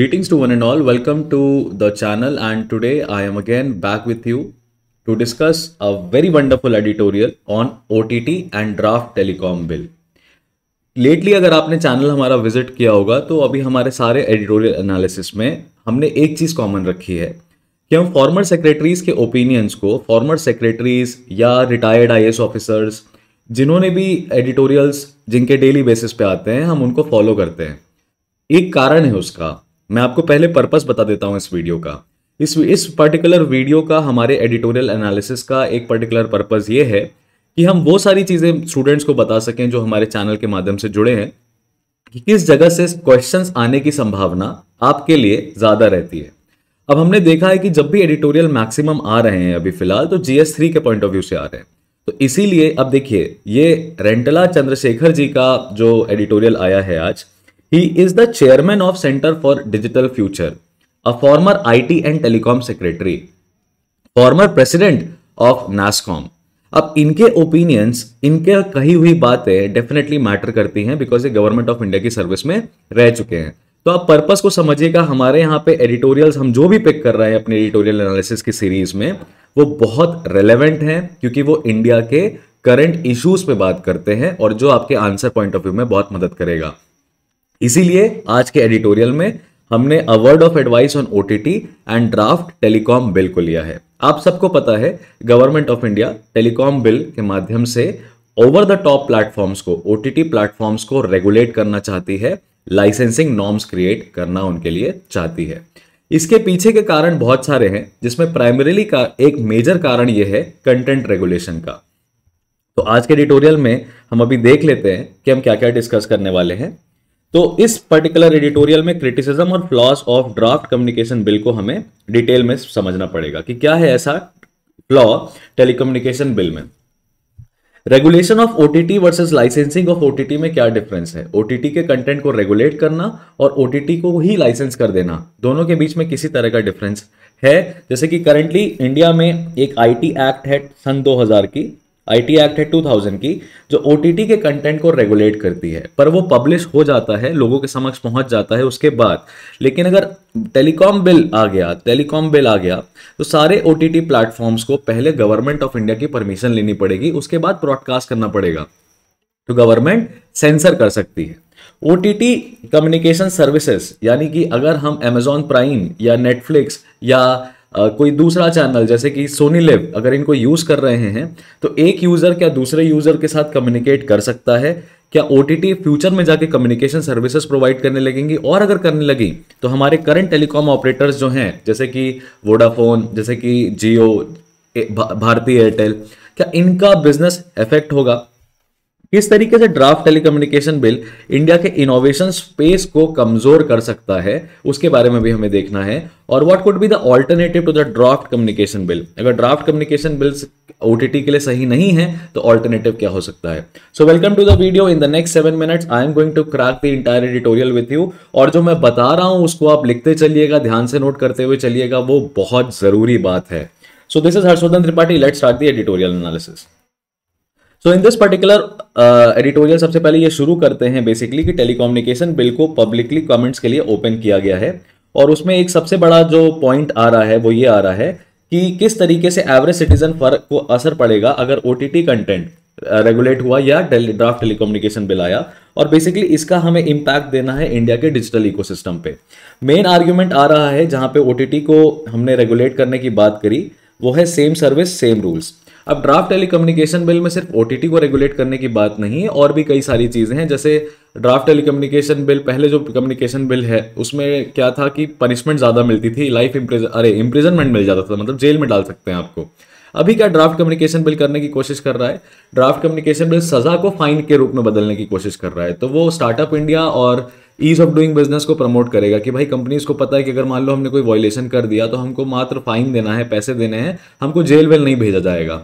Greetings to one and all. Welcome to the channel and today I am again back with you to discuss a very wonderful editorial on OTT and draft telecom bill. Lately अगर आपने channel हमारा visit किया होगा तो अभी हमारे सारे editorial analysis में हमने एक चीज़ कॉमन रखी है कि हम फॉर्मर सेक्रेटरीज के ओपिनियंस को फॉर्मर सेक्रेटरीज या रिटायर्ड आई ऑफिसर्स जिन्होंने भी एडिटोरियल्स जिनके डेली बेसिस पे आते हैं हम उनको फॉलो करते हैं एक कारण है उसका मैं आपको पहले पर्पस बता देता हूं इस वीडियो का इस इस पर्टिकुलर वीडियो का हमारे एडिटोरियल एनालिसिस का एक पर्टिकुलर पर्पस ये है कि हम वो सारी चीज़ें स्टूडेंट्स को बता सकें जो हमारे चैनल के माध्यम से जुड़े हैं कि किस जगह से क्वेश्चंस आने की संभावना आपके लिए ज़्यादा रहती है अब हमने देखा है कि जब भी एडिटोरियल मैक्सिमम आ रहे हैं अभी फिलहाल तो जी एस थ्री के पॉइंट ऑफ व्यू से आ रहे हैं तो इसीलिए अब देखिए ये रेंटला चंद्रशेखर जी का जो एडिटोरियल आया है आज He is the chairman of Center for Digital Future, a former IT and telecom secretary, former president of NASCOM. अब इनके ओपिनियंस इनके कही हुई बातें डेफिनेटली मैटर करती हैं बिकॉज ये गवर्नमेंट ऑफ इंडिया की सर्विस में रह चुके हैं तो आप पर्पस को समझिएगा हमारे यहाँ पे एडिटोरियल्स हम जो भी पिक कर रहे हैं अपने एडिटोरियल एनालिसिस की सीरीज में वो बहुत रेलेवेंट हैं क्योंकि वो इंडिया के करंट इश्यूज पे बात करते हैं और जो आपके आंसर पॉइंट ऑफ व्यू में बहुत मदद करेगा इसीलिए आज के एडिटोरियल में हमने award of advice on OTT and draft telecom bill को लिया है आप सबको पता है government of India telecom bill के माध्यम से ओवर द टॉप प्लेटफॉर्म्स को ओटीटी प्लेटफॉर्म्स को रेगुलेट करना चाहती है लाइसेंसिंग नॉर्म्स क्रिएट करना उनके लिए चाहती है इसके पीछे के कारण बहुत सारे हैं जिसमें प्राइमरीली का एक मेजर कारण यह है कंटेंट रेगुलेशन का तो आज के एडिटोरियल में हम अभी देख लेते हैं कि हम क्या क्या डिस्कस करने वाले हैं तो इस पर्टिकुलर एडिटोरियल में क्रिटिसिज्म और flaws of draft communication bill को हमें डिटेल में समझना पड़ेगा कि क्या है ऐसा फ्लॉ टेलीकम्युनिकेशन बिल में regulation of OTT versus licensing of OTT में क्या डिफरेंस है ओटीटी के कंटेंट को रेगुलेट करना और ओटीटी को ही लाइसेंस कर देना दोनों के बीच में किसी तरह का डिफरेंस है जैसे कि करंटली इंडिया में एक आईटी एक्ट है सन 2000 की आईटी एक्ट है 2000 की जो ओटीटी के कंटेंट को रेगुलेट करती है पर वो पब्लिश हो जाता है लोगों के समक्ष पहुंच जाता है उसके बाद लेकिन अगर टेलीकॉम बिल आ गया टेलीकॉम बिल आ गया तो सारे ओटीटी प्लेटफॉर्म्स को पहले गवर्नमेंट ऑफ इंडिया की परमिशन लेनी पड़ेगी उसके बाद ब्रॉडकास्ट करना पड़ेगा तो गवर्नमेंट सेंसर कर सकती है ओ कम्युनिकेशन सर्विसेज यानी कि अगर हम अमेजॉन प्राइम या नेटफ्लिक्स या कोई दूसरा चैनल जैसे कि सोनी लिव अगर इनको यूज़ कर रहे हैं तो एक यूज़र क्या दूसरे यूज़र के साथ कम्युनिकेट कर सकता है क्या ओ फ्यूचर में जाके कम्युनिकेशन सर्विसेज प्रोवाइड करने लगेंगी और अगर करने लगी तो हमारे करंट टेलीकॉम ऑपरेटर्स जो हैं जैसे कि वोडाफोन जैसे कि जियो भारतीय एयरटेल क्या इनका बिजनेस इफेक्ट होगा इस तरीके से ड्राफ्ट टेलीकम्युनिकेशन बिल इंडिया के इनोवेशन स्पेस को कमजोर कर सकता है उसके बारे में भी हमें देखना है और what could be the alternative to the draft communication bill अगर ड्राफ्ट कम्युनिकेशन बिल ओ के लिए सही नहीं है तो ऑल्टरनेटिव क्या हो सकता है so welcome to the video in the next seven minutes I am going to crack the entire editorial with you और जो मैं बता रहा हूं उसको आप लिखते चलिएगा ध्यान से नोट करते हुए चलिएगा वो बहुत जरूरी बात है so this is Harshvardhan Tripathi let start the editorial analysis so in this particular editorial सबसे पहले ये शुरू करते हैं बेसिकली कि टेलीकम्युनिकेशन बिल को पब्लिकली कमेंट्स के लिए ओपन किया गया है और उसमें एक सबसे बड़ा जो पॉइंट आ रहा है वो ये आ रहा है कि किस तरीके से एवरेज सिटीजन फर्क को असर पड़ेगा अगर ओ कंटेंट रेगुलेट हुआ या ड्राफ्ट टेलीकम्युनिकेशन बिल आया और बेसिकली इसका हमें इम्पैक्ट देना है इंडिया के डिजिटल इकोसिस्टम पे मेन आर्ग्यूमेंट आ रहा है जहां पे ओ को हमने रेगुलेट करने की बात करी वो है सेम सर्विस सेम रूल्स अब ड्राफ्ट टेलीकम्युनिकेशन बिल में सिर्फ ओटीटी को रेगुलेट करने की बात नहीं है और भी कई सारी चीज़ें हैं जैसे ड्राफ्ट टेलीकम्युनिकेशन बिल पहले जो कम्युनिकेशन बिल है उसमें क्या था कि पनिशमेंट ज़्यादा मिलती थी लाइफ इम्प्रिज अरे इम्प्रिजनमेंट मिल जाता था मतलब जेल में डाल सकते हैं आपको अभी क्या ड्राफ्ट कम्युनिकेशन बिल करने की कोशिश कर रहा है ड्राफ्ट कम्युनिकेशन बिल सजा को फाइन के रूप में बदलने की कोशिश कर रहा है तो वो स्टार्टअप इंडिया और ईज ऑफ डूइंग बिजनेस को प्रमोट करेगा कि भाई कंपनीज को पता है कि अगर मान लो हमने कोई वॉयलेशन कर दिया तो हमको मात्र फाइन देना है पैसे देने हैं हमको जेल वेल नहीं भेजा जाएगा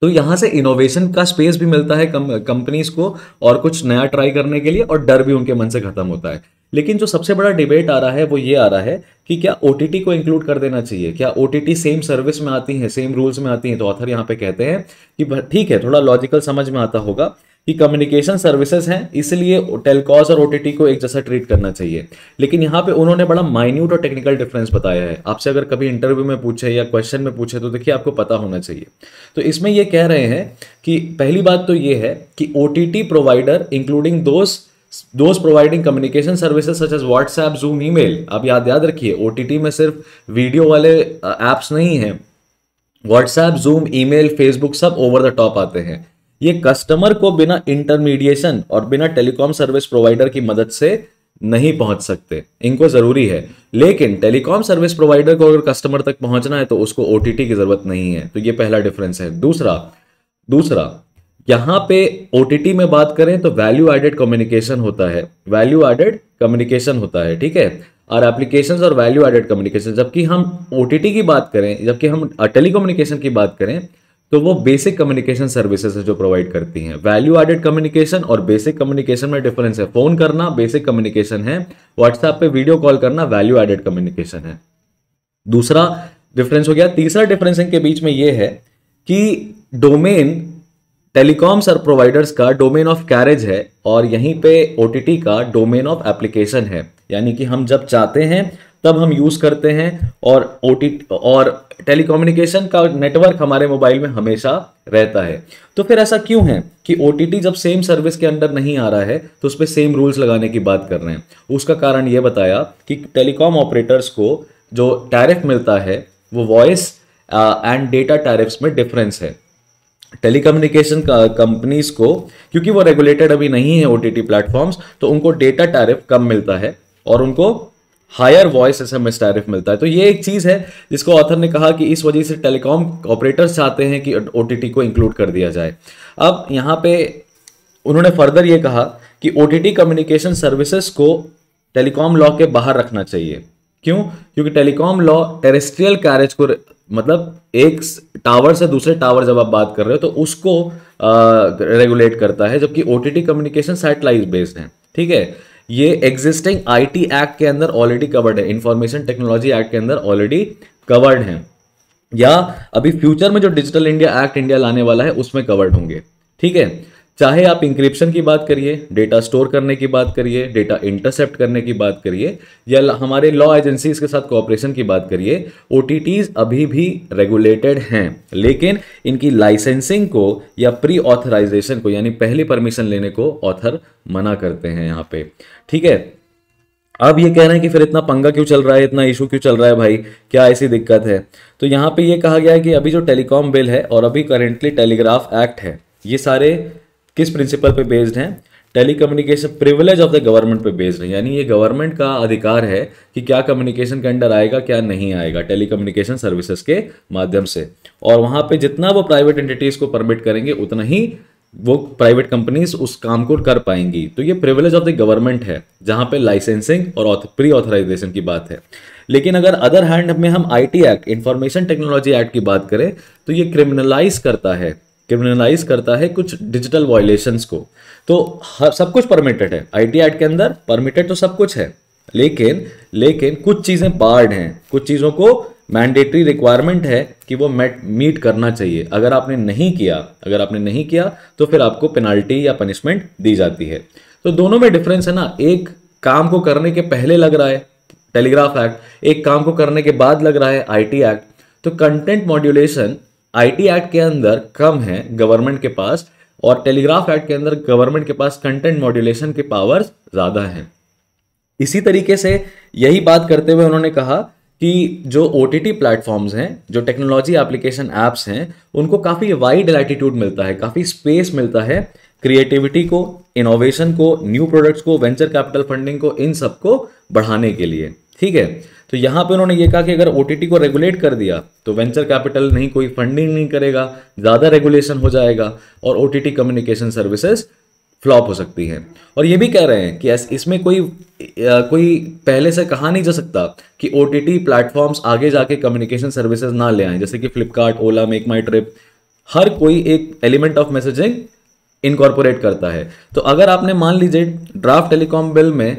तो यहाँ से इनोवेशन का स्पेस भी मिलता है कंपनीज को और कुछ नया ट्राई करने के लिए और डर भी उनके मन से खत्म होता है लेकिन जो सबसे बड़ा डिबेट आ रहा है वो ये आ रहा है कि क्या ओ को इंक्लूड कर देना चाहिए क्या ओ सेम सर्विस में आती है सेम रूल्स में आती है तो ऑथर यहाँ पे कहते हैं कि ठीक है थोड़ा लॉजिकल समझ में आता होगा कि कम्युनिकेशन सर्विसेज हैं इसलिए टेलकॉस और ओ को एक जैसा ट्रीट करना चाहिए लेकिन यहाँ पे उन्होंने बड़ा माइन्यूट और टेक्निकल डिफरेंस बताया है आपसे अगर कभी इंटरव्यू में पूछे या क्वेश्चन में पूछे तो देखिए आपको पता होना चाहिए तो इसमें ये कह रहे हैं कि पहली बात तो ये है कि ओ प्रोवाइडर इंक्लूडिंग दोस्त those providing communication services such as WhatsApp Zoom email आप याद याद रखिए ओ में सिर्फ वीडियो वाले ऐप्स नहीं हैं WhatsApp Zoom email Facebook सब ओवर द टॉप आते हैं ये कस्टमर को बिना इंटरमीडिएशन और बिना टेलीकॉम सर्विस प्रोवाइडर की मदद से नहीं पहुंच सकते इनको ज़रूरी है लेकिन टेलीकॉम सर्विस प्रोवाइडर को अगर कस्टमर तक पहुंचना है तो उसको ओ की ज़रूरत नहीं है तो ये पहला डिफरेंस है दूसरा दूसरा यहां पे ओ में बात करें तो वैल्यू एडेड कम्युनिकेशन होता है वैल्यू एडेड कम्युनिकेशन होता है ठीक है और एप्लीकेशंस और वैल्यू एडेड कम्युनिकेशन जबकि हम ओ की बात करें जबकि हम टेली की बात करें तो वो बेसिक कम्युनिकेशन सर्विसेज है जो प्रोवाइड करती हैं वैल्यू एडेड कम्युनिकेशन और बेसिक कम्युनिकेशन में डिफरेंस है फोन करना बेसिक कम्युनिकेशन है व्हाट्सएप पे वीडियो कॉल करना वैल्यू एडेड कम्युनिकेशन है दूसरा डिफरेंस हो गया तीसरा डिफरेंस इनके बीच में ये है कि डोमेन टेलीकॉम सर प्रोवाइडर्स का डोमेन ऑफ कैरेज है और यहीं पे ओ का डोमेन ऑफ एप्लीकेशन है यानी कि हम जब चाहते हैं तब हम यूज़ करते हैं और ओ और टेलीकम्युनिकेशन का नेटवर्क हमारे मोबाइल में हमेशा रहता है तो फिर ऐसा क्यों है कि ओ जब सेम सर्विस के अंडर नहीं आ रहा है तो उस पर सेम रूल्स लगाने की बात कर रहे हैं उसका कारण ये बताया कि टेलीकॉम ऑपरेटर्स को जो टैरिफ मिलता है वो वॉइस एंड डेटा टैरिफ्स में डिफरेंस है टेलीकम्युनिकेशन कंपनीज को क्योंकि वो रेगुलेटेड अभी नहीं है ओ टी प्लेटफॉर्म्स तो उनको डेटा टैरिफ कम मिलता है और उनको higher voice S M S tariff मिलता है तो ये एक चीज़ है जिसको ऑथर ने कहा कि इस वजह से टेलीकॉम ऑपरेटर्स चाहते हैं कि ओ को इंक्लूड कर दिया जाए अब यहाँ पे उन्होंने फर्दर ये कहा कि ओ कम्युनिकेशन सर्विसेज को टेलीकॉम लॉ के बाहर रखना चाहिए क्यों क्योंकि टेलीकॉम लॉ टेरेस्ट्रियल कैरेज को मतलब एक टावर से दूसरे टावर जब आप बात कर रहे हो तो उसको रेगुलेट करता है जबकि O T communication satellite based है ठीक है ये एग्जिस्टिंग आईटी एक्ट के अंदर ऑलरेडी कवर्ड है इंफॉर्मेशन टेक्नोलॉजी एक्ट के अंदर ऑलरेडी कवर्ड है या अभी फ्यूचर में जो डिजिटल इंडिया एक्ट इंडिया लाने वाला है उसमें कवर्ड होंगे ठीक है चाहे आप इंक्रिप्शन की बात करिए डेटा स्टोर करने की बात करिए डेटा इंटरसेप्ट करने की बात करिए या हमारे लॉ एजेंसीज के साथ कॉपरेशन की बात करिए ओ अभी भी रेगुलेटेड हैं लेकिन इनकी लाइसेंसिंग को या प्री ऑथराइजेशन को यानी पहले परमिशन लेने को ऑथर मना करते हैं यहाँ पे ठीक है अब ये कह रहे हैं कि फिर इतना पंगा क्यों चल रहा है इतना इशू क्यों चल रहा है भाई क्या ऐसी दिक्कत है तो यहाँ पे ये कहा गया है कि अभी जो टेलीकॉम बिल है और अभी करेंटली टेलीग्राफ एक्ट है ये सारे किस प्रिंसिपल पे बेस्ड हैं tele communication privilege of the government पे बेस्ड है यानी ये गवर्नमेंट का अधिकार है कि क्या कम्युनिकेशन के अंडर आएगा क्या नहीं आएगा टेली कम्युनिकेशन सर्विसेज के माध्यम से और वहाँ पे जितना वो प्राइवेट एंटिटीज़ को परमिट करेंगे उतना ही वो प्राइवेट कंपनीज उस काम को कर पाएंगी तो ये प्रिविलेज ऑफ द गवर्नमेंट है जहाँ पे लाइसेंसिंग और प्री ऑथराइजेशन की बात है लेकिन अगर अदर हैंड में हम IT act information technology act की बात करें तो ये क्रिमिनलाइज करता है क्रिमिनलाइज करता है कुछ डिजिटल वायलेशंस को तो हर सब कुछ परमिटेड है आईटी एक्ट के अंदर परमिटेड तो सब कुछ है लेकिन लेकिन कुछ चीज़ें बार्ड हैं कुछ चीज़ों को मैंडेटरी रिक्वायरमेंट है कि वो मेट मीट करना चाहिए अगर आपने नहीं किया अगर आपने नहीं किया तो फिर आपको पेनाल्टी या पनिशमेंट दी जाती है तो दोनों में डिफरेंस है ना एक काम को करने के पहले लग रहा है टेलीग्राफ एक्ट एक काम को करने के बाद लग रहा है आईटी एक्ट तो कंटेंट मॉड्यूलेशन आईटी एक्ट के अंदर कम है गवर्नमेंट के पास और टेलीग्राफ एक्ट के अंदर गवर्नमेंट के पास कंटेंट मॉड्यूलेशन के पावर्स ज़्यादा हैं इसी तरीके से यही बात करते हुए उन्होंने कहा कि जो ओ टी टी प्लेटफॉर्म्स हैं जो टेक्नोलॉजी एप्लीकेशन ऐप्स हैं उनको काफ़ी वाइड लैटिट्यूड मिलता है काफ़ी स्पेस मिलता है क्रिएटिविटी को इनोवेशन को न्यू प्रोडक्ट्स को वेंचर कैपिटल फंडिंग को इन सबको बढ़ाने के लिए ठीक है तो यहाँ पे उन्होंने ये कहा कि अगर ओ को रेगुलेट कर दिया तो वेंचर कैपिटल नहीं कोई फंडिंग नहीं करेगा ज़्यादा रेगुलेशन हो जाएगा और ओ कम्युनिकेशन सर्विसेज फ्लॉप हो सकती हैं और ये भी कह रहे हैं कि इसमें कोई आ, कोई पहले से कहा नहीं जा सकता कि ओ टी प्लेटफॉर्म्स आगे जाके कम्युनिकेशन सर्विसेज ना ले आए जैसे कि फ्लिपकार्ट ओला मेक माई ट्रिप हर कोई एक एलिमेंट ऑफ मैसेजिंग इनकॉर्पोरेट करता है तो अगर आपने मान लीजिए ड्राफ्ट टेलीकॉम बिल में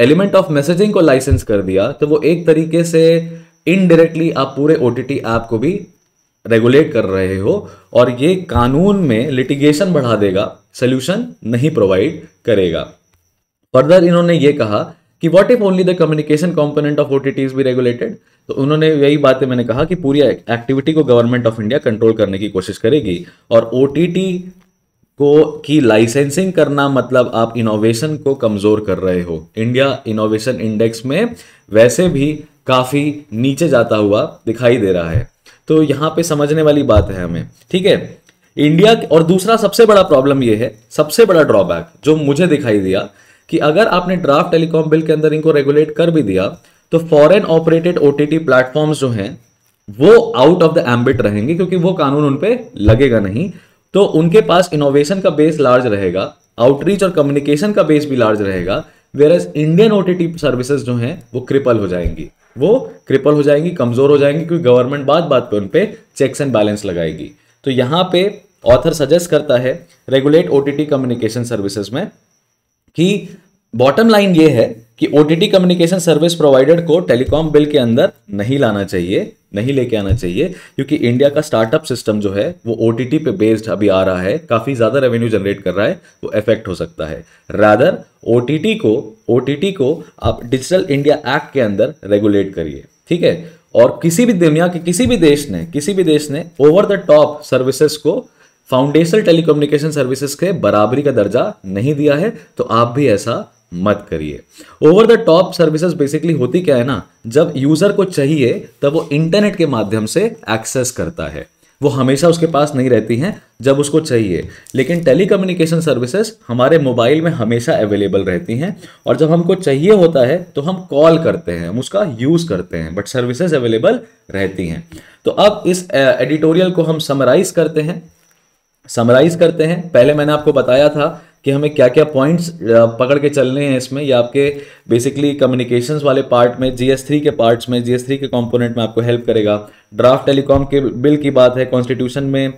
एलिमेंट ऑफ मैसेजिंग को लाइसेंस कर दिया तो वो एक तरीके से इनडायरेक्टली आप पूरे ओ टी टी ऐप को भी रेगुलेट कर रहे हो और ये कानून में लिटिगेशन बढ़ा देगा सोल्यूशन नहीं प्रोवाइड करेगा फर्दर इन्होंने ये कहा कि what if only the communication component of O T is be regulated तो उन्होंने यही बातें मैंने कहा कि पूरी एक्टिविटी को गवर्नमेंट ऑफ इंडिया कंट्रोल करने की कोशिश करेगी और ओ टी को की लाइसेंसिंग करना मतलब आप इनोवेशन को कमज़ोर कर रहे हो इंडिया इनोवेशन इंडेक्स में वैसे भी काफ़ी नीचे जाता हुआ दिखाई दे रहा है तो यहां पे समझने वाली बात है हमें ठीक है इंडिया और दूसरा सबसे बड़ा प्रॉब्लम यह है सबसे बड़ा ड्रॉबैक जो मुझे दिखाई दिया कि अगर आपने ड्राफ्ट टेलीकॉम बिल के अंदर इनको रेगुलेट कर भी दिया तो foreign operated O T platforms जो हैं वो आउट ऑफ द एम्बिट रहेंगे क्योंकि वो कानून उन पर लगेगा नहीं तो उनके पास इनोवेशन का बेस लार्ज रहेगा आउटरीच और कम्युनिकेशन का बेस भी लार्ज रहेगा एज इंडियन ओ सर्विसेज जो हैं वो क्रिपल हो जाएंगी वो क्रिपल हो जाएंगी कमज़ोर हो जाएंगी क्योंकि गवर्नमेंट बात बात पर उन पर चेक्स एंड बैलेंस लगाएगी तो यहाँ पे ऑथर सजेस्ट करता है रेगुलेट ओ कम्युनिकेशन सर्विसेज में कि बॉटम लाइन ये है कि ओ कम्युनिकेशन सर्विस प्रोवाइडर को टेलीकॉम बिल के अंदर नहीं लाना चाहिए नहीं लेके आना चाहिए क्योंकि इंडिया का स्टार्टअप सिस्टम जो है वो ओ पे बेस्ड अभी आ रहा है काफ़ी ज़्यादा रेवेन्यू जनरेट कर रहा है वो इफेक्ट हो सकता है रादर ओ को ओ को आप डिजिटल इंडिया एक्ट के अंदर रेगुलेट करिए ठीक है और किसी भी दुनिया के किसी भी देश ने किसी भी देश ने ओवर द टॉप सर्विसेज को फाउंडेशनल टेलीकम्युनिकेशन सर्विसेज के बराबरी का दर्जा नहीं दिया है तो आप भी ऐसा मत करिए over the top services basically होती क्या है ना जब यूजर को चाहिए तब वो इंटरनेट के माध्यम से एक्सेस करता है वो हमेशा उसके पास नहीं रहती हैं जब उसको चाहिए लेकिन टेलीकम्युनिकेशन सर्विसेज हमारे मोबाइल में हमेशा अवेलेबल रहती हैं और जब हमको चाहिए होता है तो हम कॉल करते हैं हम उसका यूज़ करते हैं बट सर्विसेज अवेलेबल रहती हैं तो अब इस एडिटोरियल को हम समराइज करते हैं समराइज करते हैं पहले मैंने आपको बताया था कि हमें क्या क्या पॉइंट्स पकड़ के चलने हैं इसमें या आपके बेसिकली कम्युनिकेशन वाले पार्ट में जी एस थ्री के पार्ट्स में जी एस थ्री के कॉम्पोनेंट में आपको हेल्प करेगा ड्राफ्ट टेलीकॉम के बिल की बात है कॉन्स्टिट्यूशन में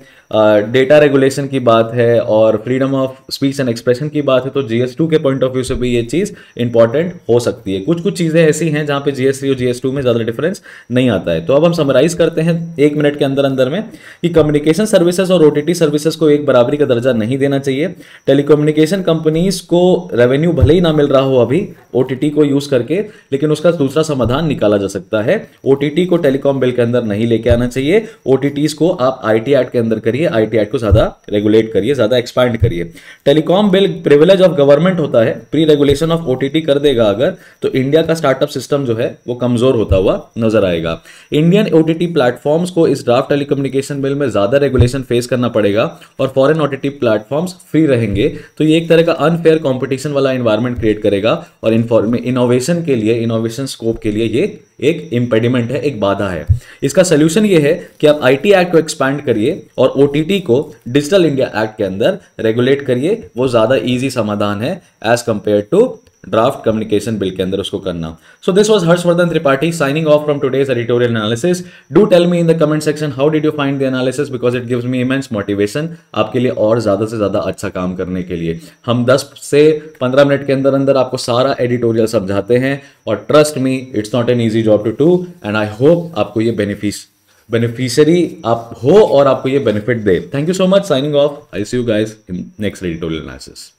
डेटा रेगुलेशन की बात है और freedom of speech and expression की बात है तो जीएस टू के पॉइंट ऑफ व्यू से भी ये चीज़ इंपॉर्टेंट हो सकती है कुछ कुछ चीज़ें ऐसी हैं जहाँ पे जीएस थ्री और जीएस टू में ज़्यादा डिफरेंस नहीं आता है तो अब हम समराइज करते हैं एक मिनट के अंदर अंदर में कि कम्युनिकेशन सर्विसेज और ओ टी टी सर्विसेज को एक बराबरी का दर्जा नहीं देना चाहिए टेलीकम्युनिकेशन कंपनीज को रेवेन्यू भले ही ना मिल रहा हो अभी ओ टी टी को यूज करके लेकिन उसका दूसरा समाधान निकाला जा सकता है ओ को टेलीकॉम बिल के अंदर नहीं लेके आना चाहिए ओ को आप आई एक्ट के अंदर करिए आई एक्ट को ज्यादा रेगुलेट करिए ज्यादा एक्सपैंड करिए telecom bill privilege of government होता है प्री रेगुलेशन ऑफ ओ कर देगा अगर तो इंडिया का स्टार्टअप सिस्टम जो है वो कमजोर होता हुआ नजर आएगा इंडियन ओ प्लेटफॉर्म्स को इस ड्राफ्ट टेलीकम्युनिकेशन बिल में ज्यादा रेगुलेशन फेस करना पड़ेगा और फॉरन ओ प्लेटफॉर्म्स फ्री रहेंगे तो ये एक तरह का अनफेयर कॉम्पिटिशन वाला इन्वायरमेंट क्रिएट करेगा और और इनोवेशन के लिए इनोवेशन स्कोप के लिए ये एक इम्पेडिमेंट है एक बाधा है इसका सोल्यूशन ये है कि आप आई एक्ट को एक्सपैंड करिए और ओ को डिजिटल इंडिया एक्ट के अंदर रेगुलेट करिए वो ज़्यादा ईजी समाधान है as compare to draft communication bill के अंदर उसको करना so this was Harshvardhan Tripathi signing off from today's editorial analysis do tell me in the comment section how did you find the analysis because it gives me immense motivation आपके लिए और ज़्यादा से ज़्यादा अच्छा काम करने के लिए हम 10 से 15 मिनट के अंदर अंदर आपको सारा एडिटोरियल समझाते हैं और trust me it's not an easy job to do and I hope आपको ये बेनिफिस बेनिफिशियरी आप हो और आपको ये बेनिफिट दे thank you so much signing off I see you guys next editorial analysis